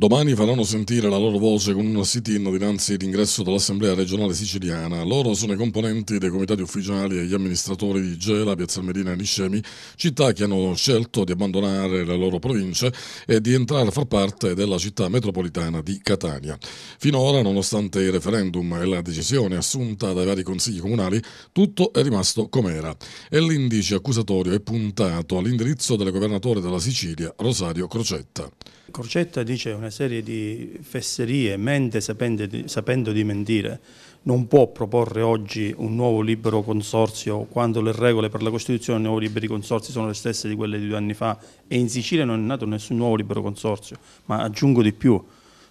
Domani faranno sentire la loro voce con una sit-in dinanzi all'ingresso dell'Assemblea regionale siciliana. Loro sono i componenti dei comitati ufficiali e gli amministratori di Gela, Piazzalmerina e Niscemi, città che hanno scelto di abbandonare le loro province e di entrare a far parte della città metropolitana di Catania. Finora, nonostante il referendum e la decisione assunta dai vari consigli comunali, tutto è rimasto com'era e l'indice accusatorio è puntato all'indirizzo del governatore della Sicilia, Rosario Crocetta. Crocetta dice una una serie di fesserie, mente sapendo di, sapendo di mentire, non può proporre oggi un nuovo libero consorzio quando le regole per la Costituzione dei nuovi liberi consorzi sono le stesse di quelle di due anni fa e in Sicilia non è nato nessun nuovo libero consorzio, ma aggiungo di più,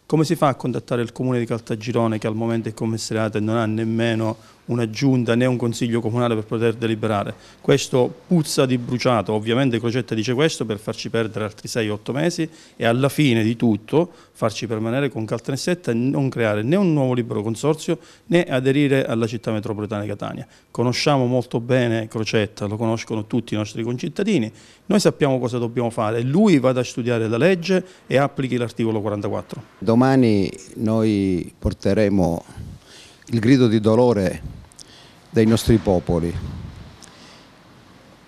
come si fa a contattare il comune di Caltagirone che al momento è commissariato e non ha nemmeno una giunta né un consiglio comunale per poter deliberare. Questo puzza di bruciato, ovviamente Crocetta dice questo per farci perdere altri 6-8 mesi e alla fine di tutto farci permanere con Caltanissetta e non creare né un nuovo libero consorzio né aderire alla città metropolitana di Catania. Conosciamo molto bene Crocetta, lo conoscono tutti i nostri concittadini, noi sappiamo cosa dobbiamo fare, lui vada a studiare la legge e applichi l'articolo 44. Domani noi porteremo il grido di dolore dai nostri popoli.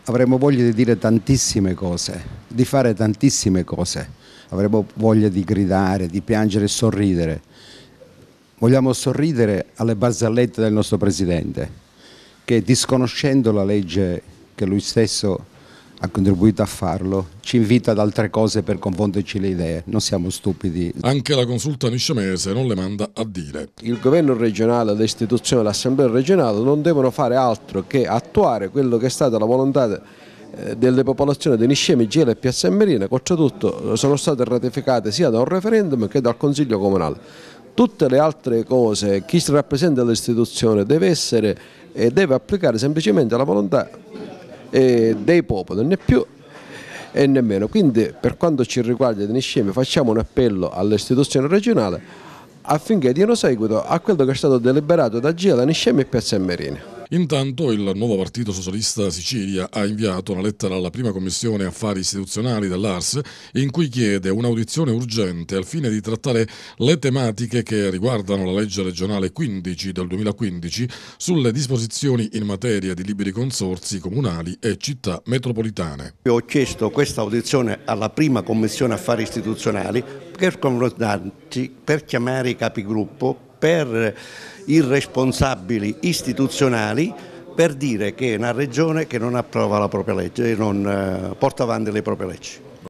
Avremmo voglia di dire tantissime cose, di fare tantissime cose, avremmo voglia di gridare, di piangere e sorridere. Vogliamo sorridere alle barzellette del nostro Presidente, che disconoscendo la legge che lui stesso ha ha contribuito a farlo, ci invita ad altre cose per confonderci le idee, non siamo stupidi. Anche la consulta niscemese non le manda a dire. Il governo regionale, le istituzioni, l'assemblea regionale non devono fare altro che attuare quello che è stata la volontà eh, delle popolazioni di Niscemi, Gela e Piazza Merina, che oltretutto sono state ratificate sia da un referendum che dal Consiglio Comunale tutte le altre cose, chi rappresenta l'istituzione deve essere e deve applicare semplicemente la volontà eh, dei popoli, né più e nemmeno. Quindi per quanto ci riguarda di Niscemi facciamo un appello all'istituzione regionale affinché diano seguito a quello che è stato deliberato da Gia, da Niscemi e Piazza Merini. Intanto il nuovo Partito Socialista Sicilia ha inviato una lettera alla prima commissione affari istituzionali dell'ARS in cui chiede un'audizione urgente al fine di trattare le tematiche che riguardano la legge regionale 15 del 2015 sulle disposizioni in materia di liberi consorsi comunali e città metropolitane. Io ho chiesto questa audizione alla prima commissione affari istituzionali per confrontarci, per chiamare i capigruppo per irresponsabili istituzionali per dire che è una regione che non approva la propria legge e eh, non eh, porta avanti le proprie leggi.